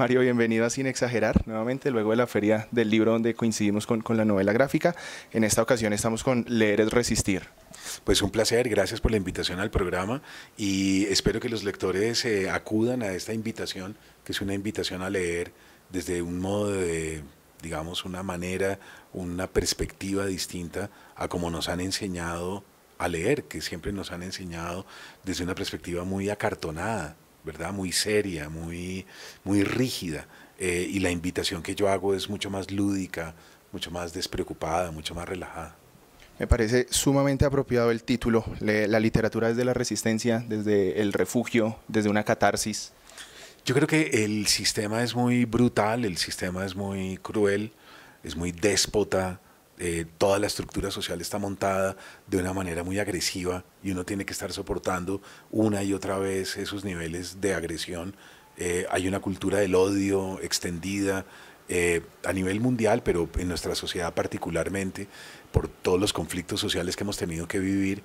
Mario, bienvenido Sin Exagerar nuevamente, luego de la feria del libro donde coincidimos con, la novela gráfica. En esta ocasión estamos con Leer es Resistir. Pues un placer, gracias por la invitación al programa y espero que los lectores eh, acudan a esta invitación, que es una invitación a leer desde un modo de, digamos, una manera, una perspectiva distinta a como nos han enseñado a leer, que siempre nos han enseñado desde una perspectiva muy acartonada, ¿verdad? Muy seria, muy, muy rígida. Eh, y la invitación que yo hago es mucho más lúdica, mucho más despreocupada, mucho más relajada. Me parece sumamente apropiado el título, la literatura desde la resistencia, desde el refugio, desde una catarsis. Yo creo que el sistema es muy brutal, el sistema es muy cruel, es muy déspota, eh, toda la estructura social está montada de una manera muy agresiva y uno tiene que estar soportando una y otra vez esos niveles de agresión. Eh, hay una cultura del odio extendida, eh, a nivel mundial, pero en nuestra sociedad particularmente, por todos los conflictos sociales que hemos tenido que vivir.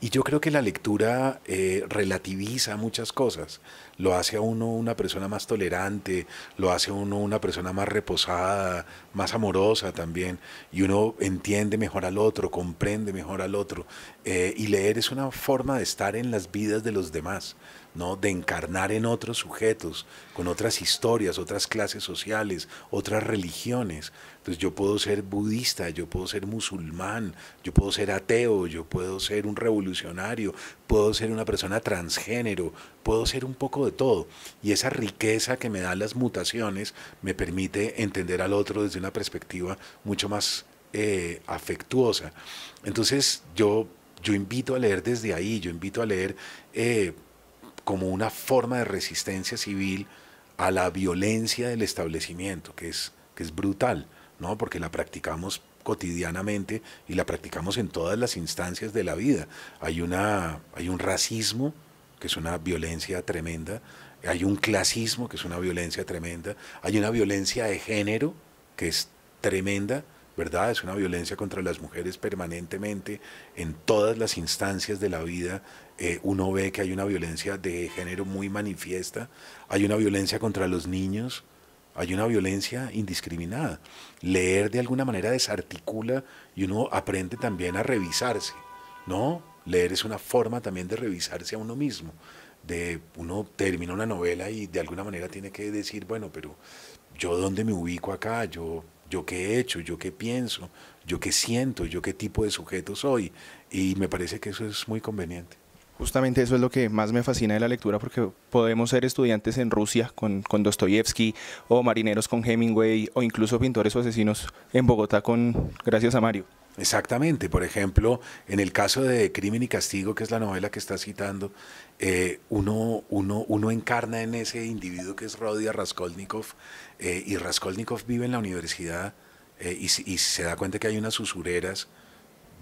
Y yo creo que la lectura eh, relativiza muchas cosas, lo hace a uno una persona más tolerante, lo hace a uno una persona más reposada, más amorosa también, y uno entiende mejor al otro, comprende mejor al otro. Eh, y leer es una forma de estar en las vidas de los demás, ¿no? de encarnar en otros sujetos, con otras historias, otras clases sociales, otras religiones. Entonces pues yo puedo ser budista, yo puedo ser musulmán, yo puedo ser ateo, yo puedo ser un revolucionario, puedo ser una persona transgénero, puedo ser un poco de todo. Y esa riqueza que me dan las mutaciones me permite entender al otro desde una perspectiva mucho más eh, afectuosa. Entonces yo, yo invito a leer desde ahí, yo invito a leer... Eh, como una forma de resistencia civil a la violencia del establecimiento, que es, que es brutal, ¿no? porque la practicamos cotidianamente y la practicamos en todas las instancias de la vida. Hay, una, hay un racismo, que es una violencia tremenda, hay un clasismo, que es una violencia tremenda, hay una violencia de género, que es tremenda, ¿verdad? Es una violencia contra las mujeres permanentemente, en todas las instancias de la vida eh, uno ve que hay una violencia de género muy manifiesta, hay una violencia contra los niños, hay una violencia indiscriminada. Leer de alguna manera desarticula y uno aprende también a revisarse, ¿no? Leer es una forma también de revisarse a uno mismo. De uno termina una novela y de alguna manera tiene que decir, bueno, pero yo dónde me ubico acá, yo yo qué he hecho, yo qué pienso, yo qué siento, yo qué tipo de sujeto soy. Y me parece que eso es muy conveniente. Justamente eso es lo que más me fascina de la lectura, porque podemos ser estudiantes en Rusia con, con Dostoyevsky, o marineros con Hemingway, o incluso pintores o asesinos en Bogotá con gracias a Mario. Exactamente, por ejemplo, en el caso de Crimen y Castigo, que es la novela que está citando, eh, uno, uno, encarna en ese individuo que es Rodia Raskolnikov, eh, y Raskolnikov vive en la universidad eh, y, y, se da cuenta que hay unas usureras,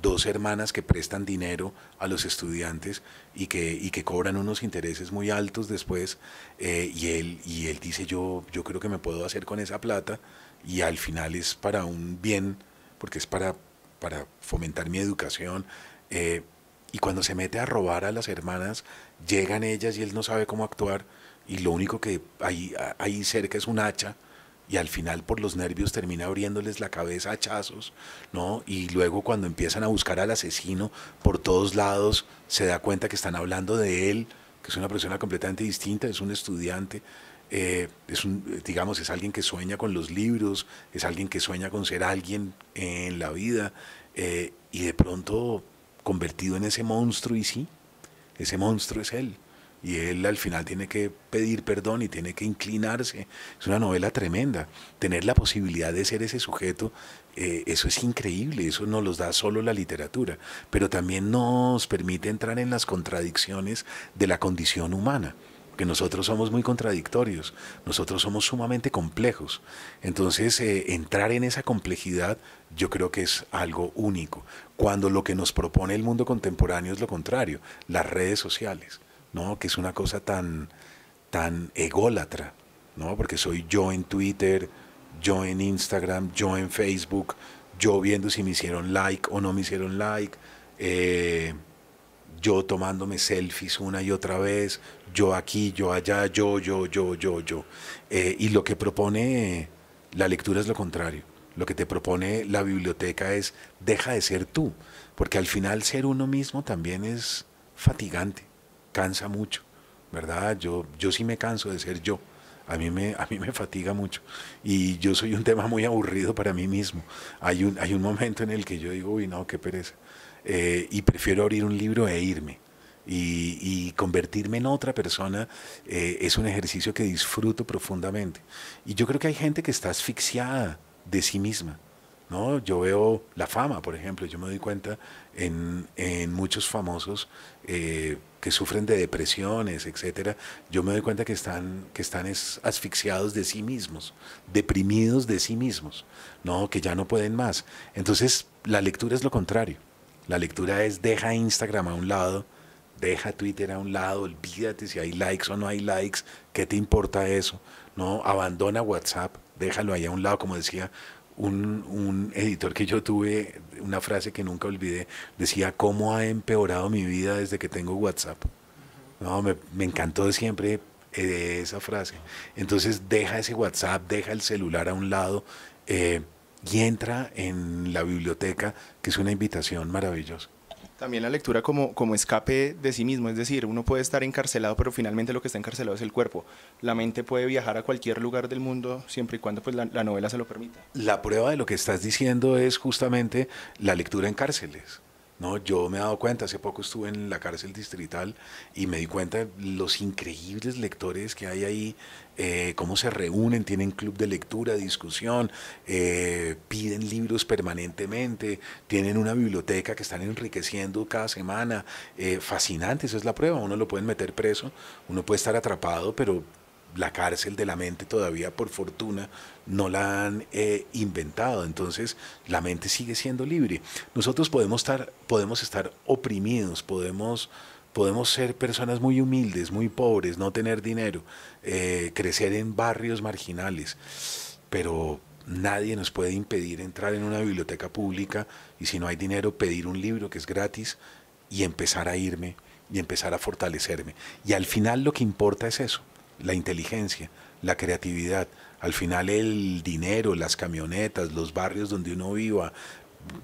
dos hermanas que prestan dinero a los estudiantes y que, que cobran unos intereses muy altos después, y, él, y él dice, yo, yo creo que me puedo hacer con esa plata, y al final es para un bien, porque es para para fomentar mi educación. Eh, y cuando se mete a robar a las hermanas, llegan ellas y él no sabe cómo actuar. Y lo único que hay ahí cerca es un hacha. Y al final, por los nervios, termina abriéndoles la cabeza a hachazos, ¿no? Y luego, cuando empiezan a buscar al asesino por todos lados, se da cuenta que están hablando de él, que es una persona completamente distinta, es un estudiante. Eh, es un, eh, digamos, es alguien que sueña con los libros, es alguien que sueña con ser alguien en la vida eh, y de pronto convertido en ese monstruo y sí, ese monstruo es él. Y él al final tiene que pedir perdón y tiene que inclinarse. Es una novela tremenda. Tener la posibilidad de ser ese sujeto, eso es increíble, eso nos los da solo la literatura. Pero también nos permite entrar en las contradicciones de la condición humana porque nosotros somos muy contradictorios, nosotros somos sumamente complejos. Entonces, eh, entrar en esa complejidad yo creo que es algo único, cuando lo que nos propone el mundo contemporáneo es lo contrario, las redes sociales, ¿no? que es una cosa tan, tan ególatra, ¿no? porque soy yo en Twitter, yo en Instagram, yo en Facebook, yo viendo si me hicieron like o no me hicieron like. Eh, yo tomándome selfies una y otra vez, yo aquí, yo allá, yo, yo, yo, yo, yo. Eh, y lo que propone la lectura es lo contrario. Lo que te propone la biblioteca es deja de ser tú, porque al final ser uno mismo también es fatigante, cansa mucho, ¿verdad? Yo, yo sí me canso de ser yo. A mí, me, a mí me fatiga mucho y yo soy un tema muy aburrido para mí mismo. Hay un, hay un momento en el que yo digo, uy, no, qué pereza. Eh, y prefiero abrir un libro e irme. Y, convertirme en otra persona eh, es un ejercicio que disfruto profundamente. Y yo creo que hay gente que está asfixiada de sí misma. ¿no? Yo veo la fama, por ejemplo, yo me doy cuenta en, muchos famosos eh, que sufren de depresiones, etc yo me doy cuenta que están, que están asfixiados de sí mismos, deprimidos de sí mismos, ¿no? que ya no pueden más. Entonces, la lectura es lo contrario. La lectura es deja Instagram a un lado, deja Twitter a un lado, olvídate si hay likes o no hay likes, ¿qué te importa eso? No, abandona WhatsApp, déjalo ahí a un lado, como decía un, editor que yo tuve, una frase que nunca olvidé, decía, ¿cómo ha empeorado mi vida desde que tengo WhatsApp? No, me, me encantó siempre eh, esa frase. Entonces deja ese WhatsApp, deja el celular a un lado. Eh, y entra en la biblioteca, que es una invitación maravillosa. También la lectura como, escape de sí mismo, es decir, uno puede estar encarcelado, pero finalmente lo que está encarcelado es el cuerpo. La mente puede viajar a cualquier lugar del mundo siempre y cuando pues, la, la novela se lo permita. La prueba de lo que estás diciendo es justamente la lectura en cárceles. No, yo me he dado cuenta, hace poco estuve en la cárcel distrital y me di cuenta de los increíbles lectores que hay ahí, eh, cómo se reúnen, tienen club de lectura, discusión, eh, piden libros permanentemente, tienen una biblioteca que están enriqueciendo cada semana. Eh, fascinante, eso es la prueba, uno lo pueden meter preso, uno puede estar atrapado, pero la cárcel de la mente todavía, por fortuna, no la han eh, inventado. Entonces, la mente sigue siendo libre. Nosotros podemos estar, podemos estar oprimidos, podemos, podemos ser personas muy humildes, muy pobres, no tener dinero, eh, crecer en barrios marginales, pero nadie nos puede impedir entrar en una biblioteca pública y si no hay dinero, pedir un libro que es gratis y empezar a irme y empezar a fortalecerme. Y al final lo que importa es eso la inteligencia, la creatividad. Al final el dinero, las camionetas, los barrios donde uno viva,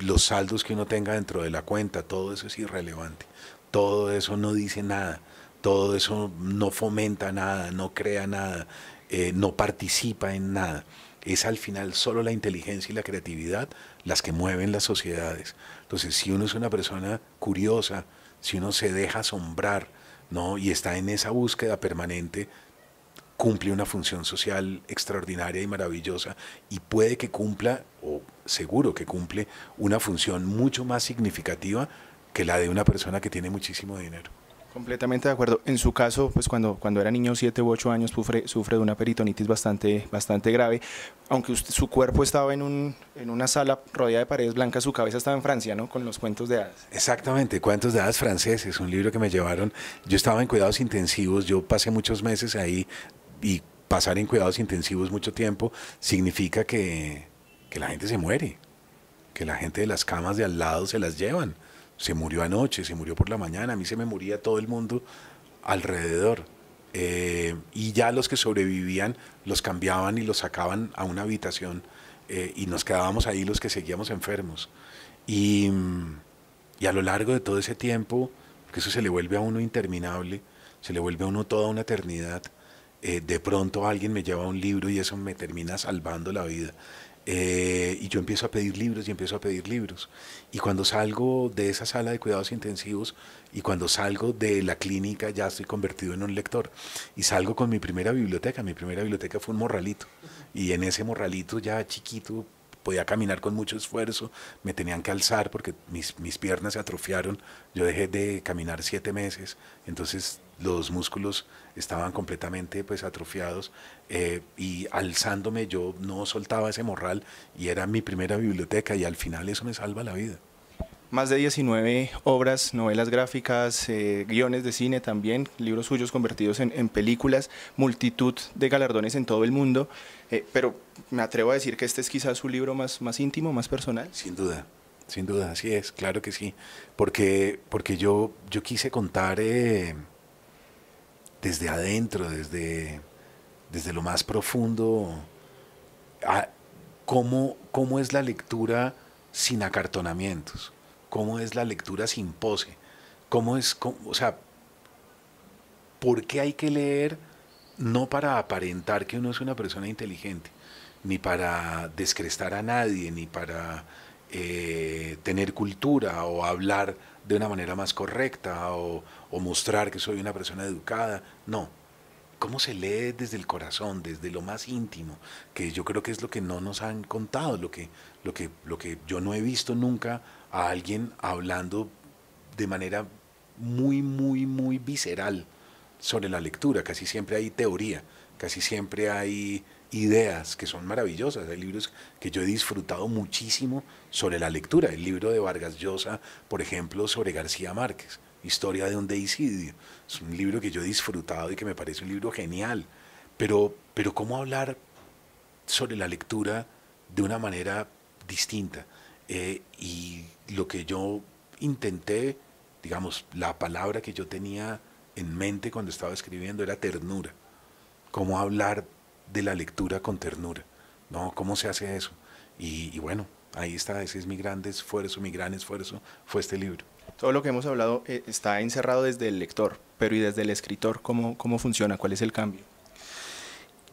los saldos que uno tenga dentro de la cuenta, todo eso es irrelevante. Todo eso no dice nada, todo eso no fomenta nada, no crea nada, eh, no participa en nada. Es al final solo la inteligencia y la creatividad las que mueven las sociedades. Entonces, si uno es una persona curiosa, si uno se deja asombrar, ¿no? Y está en esa búsqueda permanente cumple una función social extraordinaria y maravillosa y puede que cumpla, o seguro que cumple, una función mucho más significativa que la de una persona que tiene muchísimo dinero. Completamente de acuerdo. En su caso, pues cuando, cuando era niño, 7 u 8 años, sufre, sufre de una peritonitis bastante, bastante grave. Aunque usted, su cuerpo estaba en, un, en una sala rodeada de paredes blancas, su cabeza estaba en Francia, ¿no? Con los cuentos de hadas. Exactamente, cuentos de hadas franceses, un libro que me llevaron. Yo estaba en cuidados intensivos, yo pasé muchos meses ahí y pasar en cuidados intensivos mucho tiempo significa que, la gente se muere, que la gente de las camas de al lado se las llevan. Se murió anoche, se murió por la mañana, a mí se me moría todo el mundo alrededor. Eh, y ya los que sobrevivían los cambiaban y los sacaban a una habitación eh, y nos quedábamos ahí los que seguíamos enfermos. Y, y a lo largo de todo ese tiempo, que eso se le vuelve a uno interminable, se le vuelve a uno toda una eternidad, eh, de pronto alguien me lleva un libro y eso me termina salvando la vida. Eh, y yo empiezo a pedir libros y empiezo a pedir libros. Y cuando salgo de esa sala de cuidados intensivos y cuando salgo de la clínica ya estoy convertido en un lector. Y salgo con mi primera biblioteca. Mi primera biblioteca fue un morralito. Y en ese morralito ya chiquito podía caminar con mucho esfuerzo, me tenían que alzar porque mis, mis piernas se atrofiaron, yo dejé de caminar siete meses, entonces los músculos estaban completamente pues atrofiados eh, y alzándome yo no soltaba ese morral y era mi primera biblioteca y al final eso me salva la vida más de 19 obras, novelas gráficas, eh, guiones de cine también, libros suyos convertidos en, películas, multitud de galardones en todo el mundo, eh, pero me atrevo a decir que este es quizás su libro más, más íntimo, más personal. Sin duda, sin duda, así es, claro que sí, porque, porque yo, yo quise contar eh, desde adentro, desde, desde lo más profundo, cómo, cómo es la lectura sin acartonamientos ¿Cómo es la lectura sin pose? ¿Cómo es, o sea, por qué hay que leer no para aparentar que uno es una persona inteligente, ni para descrestar a nadie, ni para eh, tener cultura o hablar de una manera más correcta o, mostrar que soy una persona educada? No, cómo se lee desde el corazón, desde lo más íntimo, que yo creo que es lo que no nos han contado, lo que, lo que, lo que yo no he visto nunca a alguien hablando de manera muy, muy, muy visceral sobre la lectura. Casi siempre hay teoría, casi siempre hay ideas que son maravillosas. Hay libros que yo he disfrutado muchísimo sobre la lectura. El libro de Vargas Llosa, por ejemplo, sobre García Márquez, Historia de un Deicidio. Es un libro que yo he disfrutado y que me parece un libro genial. Pero, pero ¿cómo hablar sobre la lectura de una manera distinta? Eh, y lo que yo intenté, digamos, la palabra que yo tenía en mente cuando estaba escribiendo era ternura. Cómo hablar de la lectura con ternura, ¿no? ¿Cómo se hace eso? Y, bueno, ahí está, ese es mi gran esfuerzo, mi gran esfuerzo fue este libro. Todo lo que hemos hablado eh, está encerrado desde el lector, pero ¿y desde el escritor cómo, cómo funciona? ¿Cuál es el cambio?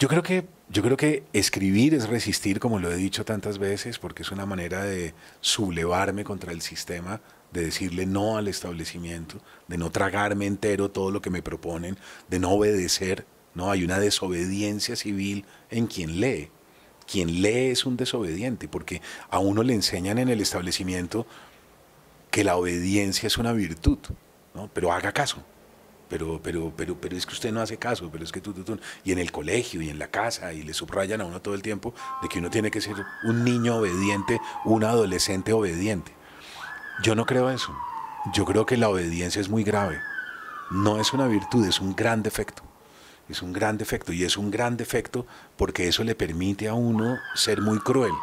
Yo creo que yo creo que escribir es resistir, como lo he dicho tantas veces, porque es una manera de sublevarme contra el sistema, de decirle no al establecimiento, de no tragarme entero todo lo que me proponen, de no obedecer. No, hay una desobediencia civil en quien lee. Quien lee es un desobediente, porque a uno le enseñan en el establecimiento que la obediencia es una virtud, ¿no? pero haga caso pero, pero, pero, pero es que usted no hace caso, pero es que tú, y en el colegio y en la casa, y le subrayan a uno todo el tiempo de que uno tiene que ser un niño obediente, un adolescente obediente. Yo no creo eso. Yo creo que la obediencia es muy grave. No es una virtud, es un gran defecto. Es un gran defecto, y es un gran defecto porque eso le permite a uno ser muy cruel.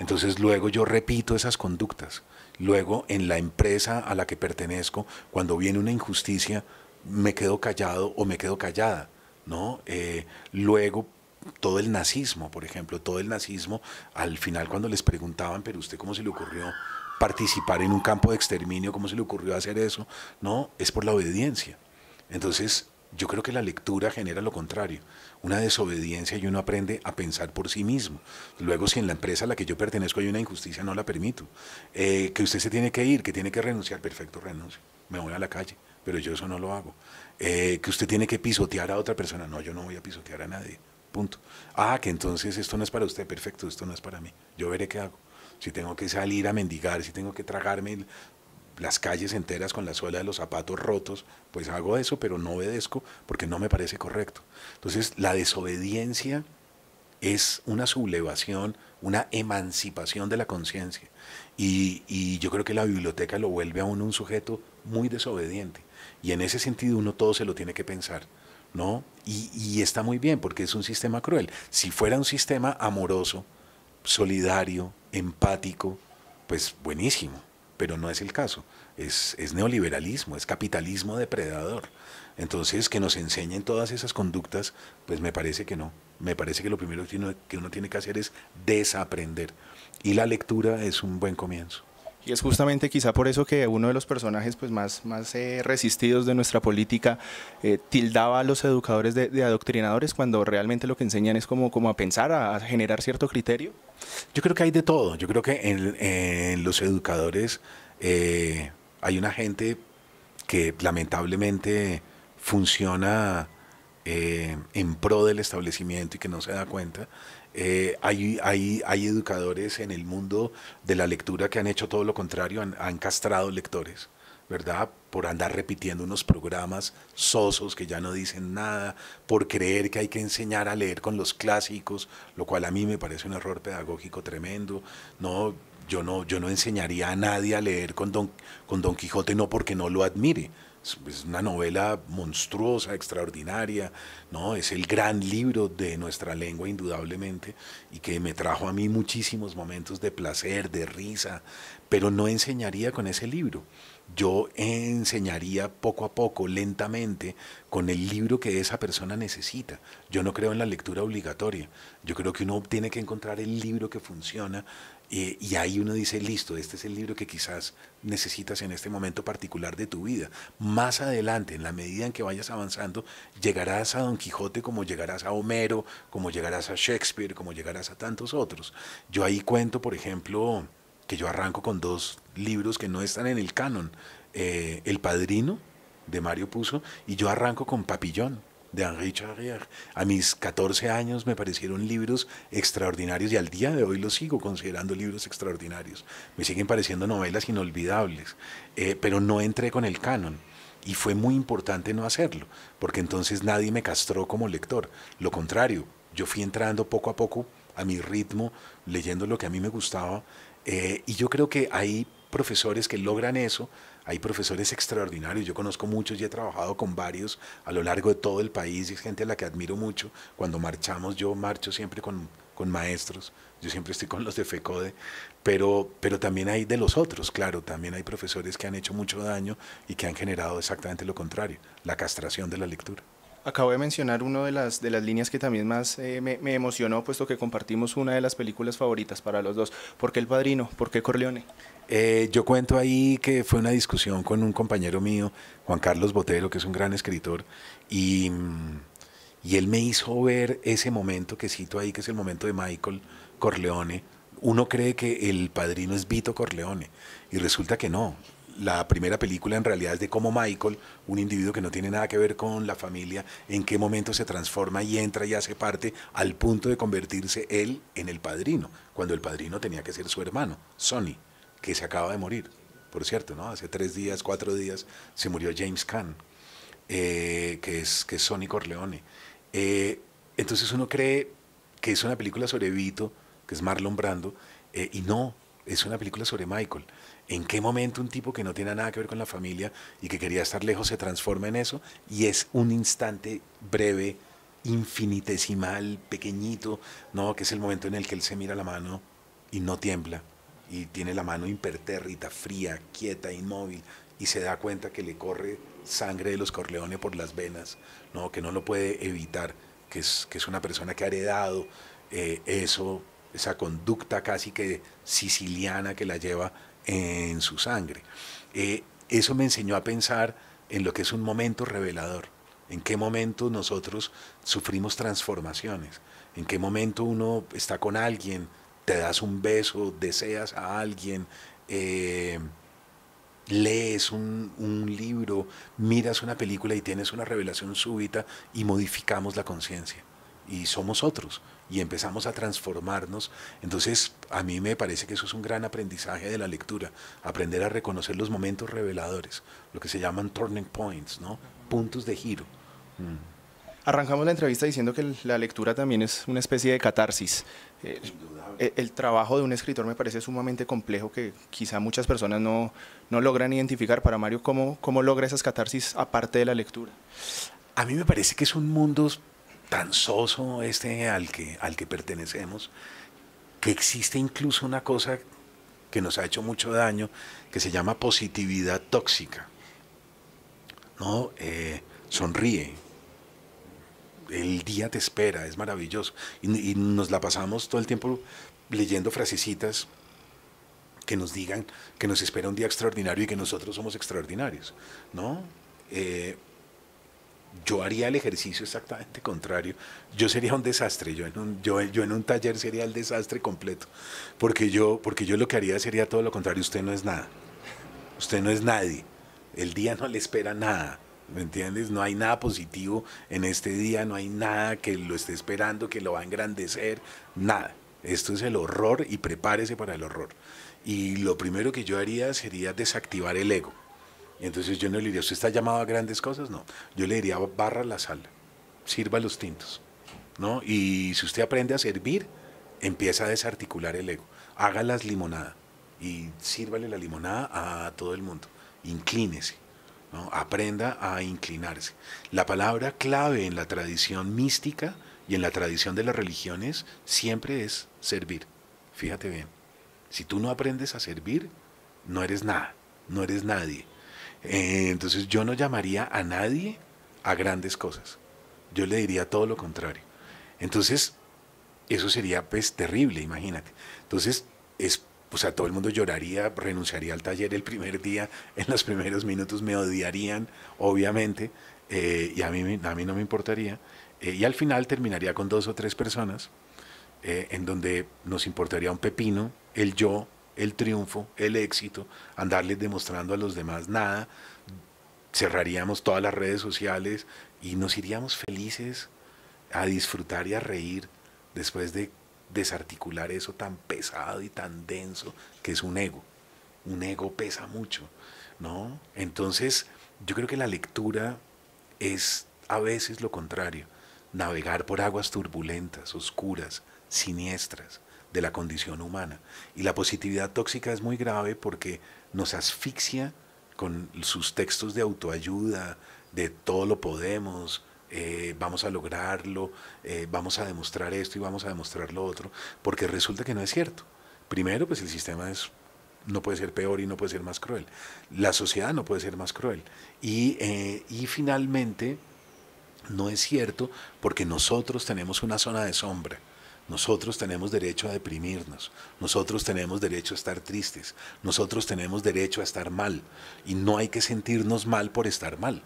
Entonces luego yo repito esas conductas. Luego en la empresa a la que pertenezco, cuando viene una injusticia, me quedo callado o me quedo callada, ¿no? Eh, luego todo el nazismo, por ejemplo, todo el nazismo, al final cuando les preguntaban, pero usted cómo se le ocurrió participar en un campo de exterminio, cómo se le ocurrió hacer eso, no, es por la obediencia. Entonces, yo creo que la lectura genera lo contrario, una desobediencia y uno aprende a pensar por sí mismo. Luego, si en la empresa a la que yo pertenezco hay una injusticia, no la permito. Eh, que usted se tiene que ir, que tiene que renunciar, perfecto, renuncio, me voy a la calle pero yo eso no lo hago. Eh, que usted tiene que pisotear a otra persona, no, yo no voy a pisotear a nadie, punto. Ah, que entonces esto no es para usted, perfecto, esto no es para mí, yo veré qué hago. Si tengo que salir a mendigar, si tengo que tragarme las calles enteras con la suela de los zapatos rotos, pues hago eso, pero no obedezco porque no me parece correcto. Entonces, la desobediencia es una sublevación, una emancipación de la conciencia. Y, y, yo creo que la biblioteca lo vuelve a un sujeto muy desobediente, y en ese sentido uno todo se lo tiene que pensar, ¿no? Y, está muy bien porque es un sistema cruel. Si fuera un sistema amoroso, solidario, empático, pues buenísimo, pero no es el caso. Es, es, neoliberalismo, es capitalismo depredador. Entonces, que nos enseñen todas esas conductas, pues me parece que no. Me parece que lo primero que uno tiene que hacer es desaprender. Y la lectura es un buen comienzo. Y es justamente quizá por eso que uno de los personajes pues, más, más eh, resistidos de nuestra política eh, tildaba a los educadores de, adoctrinadores cuando realmente lo que enseñan es como, como a pensar, a, generar cierto criterio. Yo creo que hay de todo. Yo creo que en, los educadores eh, hay una gente que lamentablemente funciona en pro del establecimiento y que no se da cuenta eh, hay, hay, educadores en el mundo de la lectura que han hecho todo lo contrario, han, han castrado lectores. ¿verdad? Por andar repitiendo unos programas sosos que ya no dicen nada, por creer que hay que enseñar a leer con los clásicos, lo cual a mí me parece un error pedagógico tremendo. No, yo no, yo no enseñaría a nadie a leer con con Don Quijote, no porque no lo admire, es una novela monstruosa, extraordinaria, ¿no? Es el gran libro de nuestra lengua, indudablemente, y que me trajo a mí muchísimos momentos de placer, de risa, pero no enseñaría con ese libro. Yo enseñaría poco a poco, lentamente, con el libro que esa persona necesita. Yo no creo en la lectura obligatoria. Yo creo que uno tiene que encontrar el libro que funciona y ahí uno dice, listo, este es el libro que quizás necesitas en este momento particular de tu vida. Más adelante, en la medida en que vayas avanzando, llegarás a Don Quijote como llegarás a Homero, como llegarás a Shakespeare, como llegarás a tantos otros. Yo ahí cuento, por ejemplo, que yo arranco con dos libros que no están en el canon. Eh, el Padrino, de Mario Puzo, y yo arranco con Papillón de Henri Charrier. A mis 14 años me parecieron libros extraordinarios y al día de hoy los sigo considerando libros extraordinarios. Me siguen pareciendo novelas inolvidables, eh, pero no entré con el canon. Y fue muy importante no hacerlo, porque entonces nadie me castró como lector. Lo contrario, yo fui entrando poco a poco a mi ritmo, leyendo lo que a mí me gustaba. Eh, y yo creo que ahí profesores que logran eso, hay profesores extraordinarios, yo conozco muchos y he trabajado con varios a lo largo de todo el país y es gente a la que admiro mucho. Cuando marchamos yo marcho siempre con, con maestros, yo siempre estoy con los de FECODE, pero, pero también hay de los otros, claro, también hay profesores que han hecho mucho daño y que han generado exactamente lo contrario, la castración de la lectura. Acabo de mencionar una de las, de las líneas que también más eh, me, me, emocionó, puesto que compartimos una de las películas favoritas para los dos. ¿Por qué El Padrino? ¿Por qué Corleone? Eh, yo cuento ahí que fue una discusión con un compañero mío, Juan Carlos Botero, que es un gran escritor, y, y él me hizo ver ese momento que cito ahí, que es el momento de Michael Corleone. Uno cree que el padrino es Vito Corleone, y resulta que no. La primera película en realidad es de cómo Michael, un individuo que no tiene nada que ver con la familia, en qué momento se transforma y entra y hace parte al punto de convertirse él en el padrino, cuando el padrino tenía que ser su hermano, Sonny que se acaba de morir, por cierto, ¿no? Hace tres días, cuatro días, se murió James Caan, eh, que, es, que es Sonny Corleone. Eh, entonces uno cree que es una película sobre Vito, que es Marlon Brando, eh, y no, es una película sobre Michael. ¿En qué momento un tipo que no tiene nada que ver con la familia y que quería estar lejos se transforma en eso? Y es un instante breve, infinitesimal, pequeñito, ¿no? Que es el momento en el que él se mira la mano y no tiembla y tiene la mano impertérrita, fría, quieta, inmóvil, y se da cuenta que le corre sangre de los Corleones por las venas, no, que no lo puede evitar, que es, que es una persona que ha heredado eh, eso, esa conducta casi que siciliana que la lleva en su sangre. Eh, eso me enseñó a pensar en lo que es un momento revelador, en qué momento nosotros sufrimos transformaciones, en qué momento uno está con alguien, te das un beso, deseas a alguien, eh, lees un, libro, miras una película y tienes una revelación súbita y modificamos la conciencia y somos otros y empezamos a transformarnos. Entonces a mí me parece que eso es un gran aprendizaje de la lectura, aprender a reconocer los momentos reveladores, lo que se llaman turning points, ¿no? puntos de giro. Mm. Arrancamos la entrevista diciendo que la lectura también es una especie de catarsis. Eh, eh, el, trabajo de un escritor me parece sumamente complejo que quizá muchas personas no, logran identificar. Para Mario, ¿cómo, ¿cómo logra esas catarsis aparte de la lectura? A mí me parece que es un mundo tan soso este al que, al que pertenecemos que existe incluso una cosa que nos ha hecho mucho daño que se llama positividad tóxica. ¿No? Eh, sonríe, el día te espera, es maravilloso. Y, nos la pasamos todo el tiempo leyendo frasecitas que nos digan que nos espera un día extraordinario y que nosotros somos extraordinarios, ¿no? Eh, yo haría el ejercicio exactamente contrario. Yo sería un desastre, yo en un, yo en un taller sería el desastre completo, porque yo, porque yo lo que haría sería todo lo contrario, usted no es nada, usted no es nadie, el día no le espera nada, ¿Me entiendes? No hay nada positivo en este día, no hay nada que lo esté esperando, que lo va a engrandecer, nada. Esto es el horror y prepárese para el horror. Y lo primero que yo haría sería desactivar el ego. entonces yo no le diría, ¿usted está llamado a grandes cosas? No. Yo le diría, barra la sala, sirva los tintos. ¿no? Y si usted aprende a servir, empieza a desarticular el ego. Haga las limonadas y sírvale la limonada a todo el mundo. Inclínese. Aprenda a inclinarse. La palabra clave en la tradición mística y en la tradición de las religiones siempre es servir. Fíjate bien, si tú no aprendes a servir, no eres nada, no eres nadie. Eh, entonces yo no llamaría a nadie a grandes cosas. Yo le diría todo lo contrario. Entonces, eso sería pues terrible, imagínate. Entonces, es o sea, todo el mundo lloraría, renunciaría al taller el primer día, en los primeros minutos me odiarían, obviamente, eh, y a mí, a mí no me importaría. Eh, y al final terminaría con dos o tres personas eh, en donde nos importaría un pepino, el yo, el triunfo, el éxito, andarles demostrando a los demás nada, cerraríamos todas las redes sociales y nos iríamos felices a disfrutar y a reír después de desarticular eso tan pesado y tan denso que es un ego. Un ego pesa mucho, ¿no? Entonces, yo creo que la lectura es a veces lo contrario, navegar por aguas turbulentas, oscuras, siniestras de la condición humana. Y la positividad tóxica es muy grave porque nos asfixia con sus textos de autoayuda, de todo lo podemos, eh, vamos a lograrlo, eh, vamos a demostrar esto y vamos a demostrar lo otro, porque resulta que no es cierto. Primero, pues el sistema es no puede ser peor y no puede ser más cruel. La sociedad no puede ser más cruel. Y, eh, y, finalmente, no es cierto porque nosotros tenemos una zona de sombra. Nosotros tenemos derecho a deprimirnos, nosotros tenemos derecho a estar tristes, nosotros tenemos derecho a estar mal y no hay que sentirnos mal por estar mal.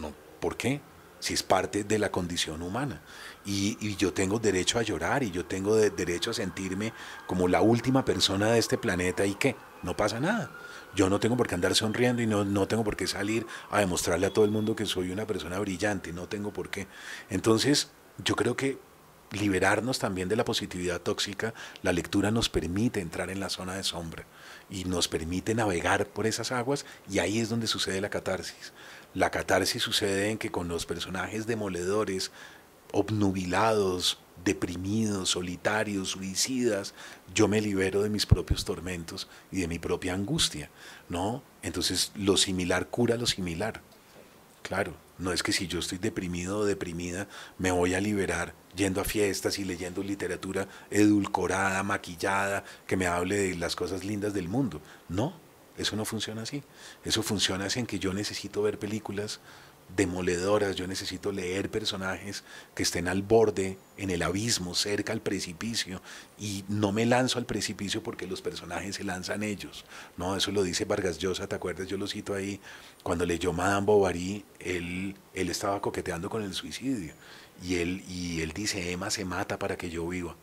No, ¿Por qué? si es parte de la condición humana. Y, yo tengo derecho a llorar y yo tengo derecho a sentirme como la última persona de este planeta y que no pasa nada. Yo no tengo por qué andar sonriendo y no, no tengo por qué salir a demostrarle a todo el mundo que soy una persona brillante, no tengo por qué. Entonces, yo creo que liberarnos también de la positividad tóxica, la lectura nos permite entrar en la zona de sombra y nos permite navegar por esas aguas y ahí es donde sucede la catarsis. La catarsis sucede en que con los personajes demoledores, obnubilados, deprimidos, solitarios, suicidas, yo me libero de mis propios tormentos y de mi propia angustia, ¿no? Entonces lo similar cura lo similar. Claro, no es que si yo estoy deprimido o deprimida me voy a liberar yendo a fiestas y leyendo literatura edulcorada, maquillada, que me hable de las cosas lindas del mundo. No, eso no funciona así. Eso funciona así en que yo necesito ver películas demoledoras, yo necesito leer personajes que estén al borde, en el abismo, cerca al precipicio, y no me lanzo al precipicio porque los personajes se lanzan ellos. No, eso lo dice Vargas Llosa, ¿te acuerdas? Yo lo cito ahí, cuando leyó Madame Bovary, él, él estaba coqueteando con el suicidio, y él, y él dice, Emma se mata para que yo viva.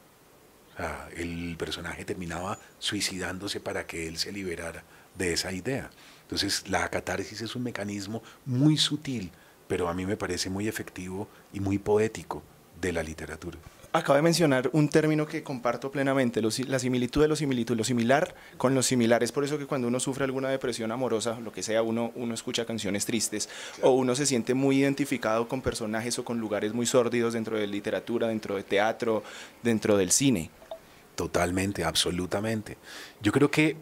el personaje terminaba suicidándose para que él se liberara de esa idea. Entonces, la catarsis es un mecanismo muy sutil, pero a mí me parece muy efectivo y muy poético de la literatura. Acabo de mencionar un término que comparto plenamente, la similitud de los similitud, lo similar con lo similar. Es por eso que cuando uno sufre alguna depresión amorosa, lo que sea, uno, uno escucha canciones tristes o uno se siente muy identificado con personajes o con lugares muy sórdidos dentro de literatura, dentro de teatro, dentro del cine. Totalmente, absolutamente. Yo creo que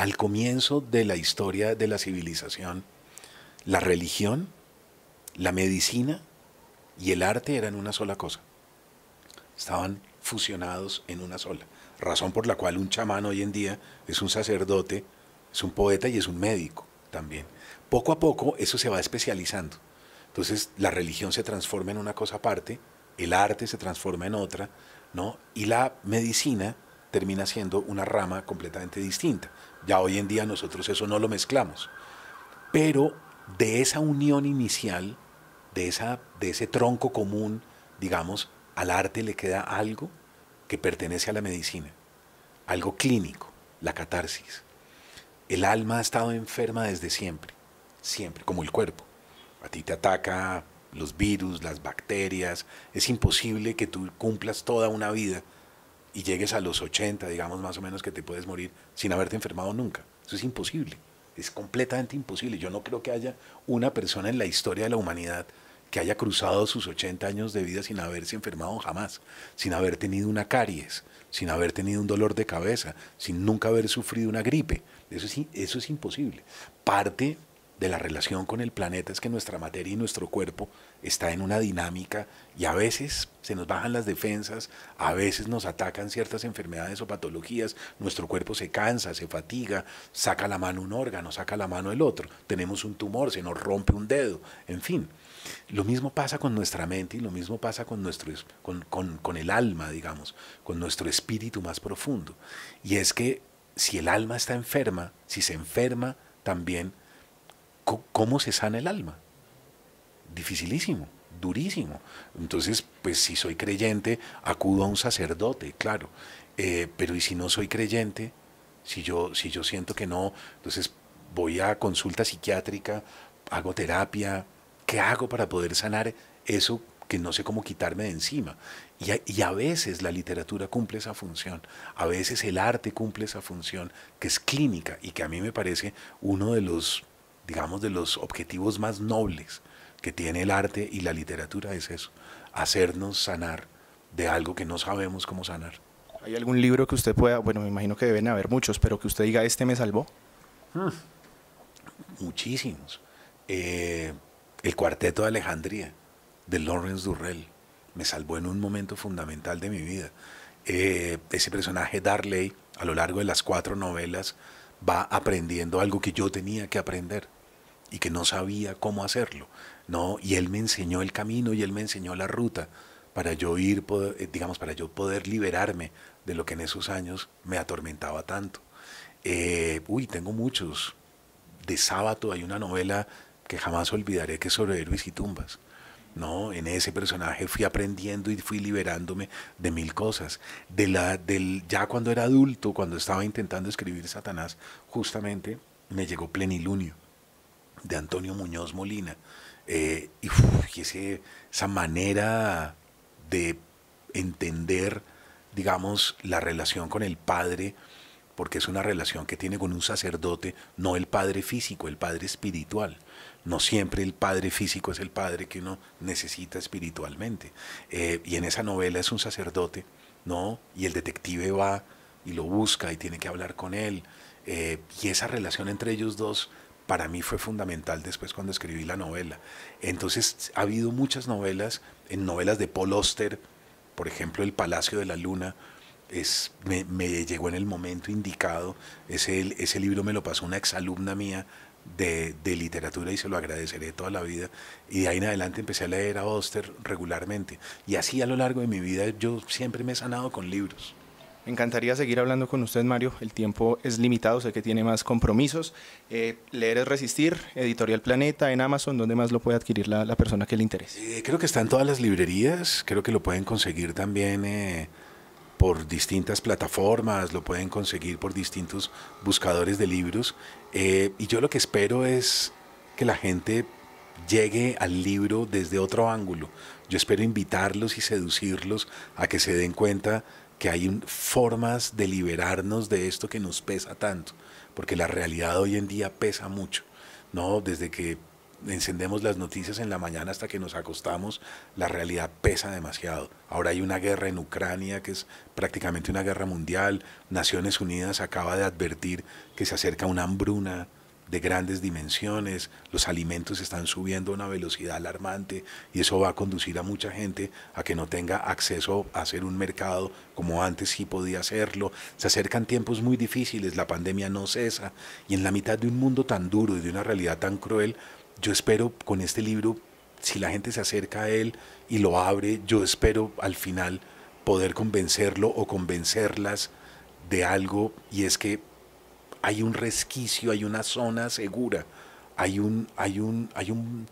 al comienzo de la historia de la civilización, la religión, la medicina y el arte eran una sola cosa. Estaban fusionados en una sola. Razón por la cual un chamán hoy en día es un sacerdote, es un poeta y es un médico también. Poco a poco eso se va especializando. Entonces la religión se transforma en una cosa aparte, el arte se transforma en otra, ¿no? Y la medicina termina siendo una rama completamente distinta. Ya hoy en día nosotros eso no lo mezclamos. Pero de esa unión inicial, de, esa, de ese tronco común, digamos, al arte le queda algo que pertenece a la medicina, algo clínico, la catarsis. El alma ha estado enferma desde siempre, siempre, como el cuerpo. A ti te ataca los virus, las bacterias, es imposible que tú cumplas toda una vida y llegues a los 80, digamos más o menos, que te puedes morir sin haberte enfermado nunca. Eso es imposible, es completamente imposible. Yo no creo que haya una persona en la historia de la humanidad que haya cruzado sus 80 años de vida sin haberse enfermado jamás, sin haber tenido una caries, sin haber tenido un dolor de cabeza, sin nunca haber sufrido una gripe. Eso es, eso es imposible. Parte de la relación con el planeta es que nuestra materia y nuestro cuerpo está en una dinámica y a veces se nos bajan las defensas, a veces nos atacan ciertas enfermedades o patologías, nuestro cuerpo se cansa, se fatiga, saca la mano un órgano, saca la mano el otro, tenemos un tumor, se nos rompe un dedo, en fin. Lo mismo pasa con nuestra mente y lo mismo pasa con, nuestro, con, con el alma, digamos, con nuestro espíritu más profundo. Y es que si el alma está enferma, si se enferma, también ¿cómo se sana el alma? Dificilísimo, durísimo. Entonces, pues si soy creyente, acudo a un sacerdote, claro. Eh, pero ¿y si no soy creyente? Si yo, si yo siento que no, entonces voy a consulta psiquiátrica, hago terapia, ¿qué hago para poder sanar eso que no sé cómo quitarme de encima? y a, veces la literatura cumple esa función, a veces el arte cumple esa función que es clínica y que a mí me parece uno de los digamos, de los objetivos más nobles que tiene el arte y la literatura es eso, hacernos sanar de algo que no sabemos cómo sanar. ¿Hay algún libro que usted pueda, bueno, me imagino que deben haber muchos, pero que usted diga, este me salvó? Hmm. Muchísimos. Eh, el Cuarteto de Alejandría, de Lawrence Durrell, me salvó en un momento fundamental de mi vida. Eh, ese personaje Darley, a lo largo de las cuatro novelas, va aprendiendo algo que yo tenía que aprender y que no sabía cómo hacerlo. No, y él me enseñó el camino y él me enseñó la ruta para yo ir, poder, eh, digamos, para yo poder liberarme de lo que en esos años me atormentaba tanto. Eh, uy, tengo muchos. De sábado hay una novela que jamás olvidaré que es sobre héroes y tumbas. ¿no? En ese personaje fui aprendiendo y fui liberándome de mil cosas. De la, del, ya cuando era adulto, cuando estaba intentando escribir Satanás, justamente me llegó Plenilunio de Antonio Muñoz Molina. Eh, y, esa manera de entender, digamos, la relación con el Padre, porque es una relación que tiene con un sacerdote, no el Padre físico, el Padre espiritual. No siempre el Padre físico es el Padre que uno necesita espiritualmente. Eh, y en esa novela es un sacerdote, ¿no? Y el detective va y lo busca y tiene que hablar con él. Eh, y esa relación entre ellos dos para mí fue fundamental después cuando escribí la novela. Entonces ha habido muchas novelas, en novelas de Paul Oster, por ejemplo El Palacio de la Luna, es, me, llegó en el momento indicado, ese, ese libro me lo pasó una exalumna mía de, de, literatura y se lo agradeceré toda la vida. Y de ahí en adelante empecé a leer a Oster regularmente. Y así a lo largo de mi vida yo siempre me he sanado con libros. Me encantaría seguir hablando con usted, Mario. El tiempo es limitado, sé que tiene más compromisos. Eh, leer es resistir, Editorial Planeta, en Amazon, ¿dónde más lo puede adquirir la, persona que le interese? Eh, creo que está en todas las librerías, creo que lo pueden conseguir también eh, por distintas plataformas, lo pueden conseguir por distintos buscadores de libros. y yo lo que espero es que la gente llegue al libro desde otro ángulo. Yo espero invitarlos y seducirlos a que se den cuenta que hay formas de liberarnos de esto que nos pesa tanto, porque la realidad hoy en día pesa mucho, ¿no? Desde que encendemos las noticias en la mañana hasta que nos acostamos, la realidad pesa demasiado. Ahora hay una guerra en Ucrania que es prácticamente una guerra mundial. Naciones Unidas acaba de advertir que se acerca una hambruna de grandes dimensiones, los alimentos están subiendo a una velocidad alarmante y eso va a conducir a mucha gente a que no tenga acceso a hacer un mercado como antes sí podía hacerlo. Se acercan tiempos muy difíciles, la pandemia no cesa y en la mitad de un mundo tan duro y de una realidad tan cruel, yo espero con este libro, si la gente se acerca a él y lo abre, yo espero al final poder convencerlo o convencerlas de algo y es que hay un resquicio, hay una zona segura, hay un, hay un, hay un,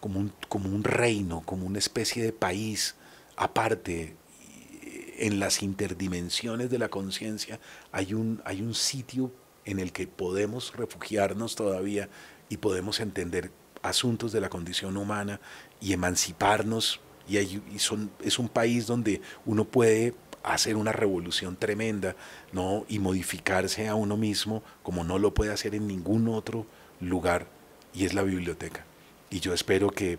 como un, como un reino, como una especie de país aparte. Eh, en las interdimensiones de la conciencia hay un, hay un sitio en el que podemos refugiarnos todavía y podemos entender asuntos de la condición humana y emanciparnos. Y, es un país donde uno puede hacer una revolución tremenda ¿no? y modificarse a uno mismo como no lo puede hacer en ningún otro lugar, y es la biblioteca. Y yo espero que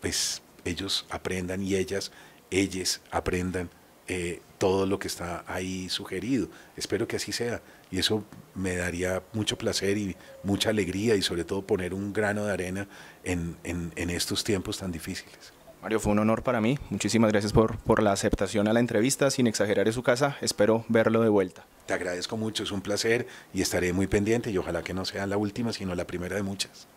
pues, ellos aprendan y ellas, ellas aprendan eh, todo lo que está ahí sugerido. Espero que así sea. Y eso me daría mucho placer y mucha alegría y sobre todo poner un grano de arena en estos tiempos tan difíciles. Mario, fue un honor para mí. Muchísimas gracias por, por la aceptación a la entrevista. Sin exagerar, en su casa. Espero verlo de vuelta. Te agradezco mucho, es un placer y estaré muy pendiente y ojalá que no sea la última, sino la primera de muchas.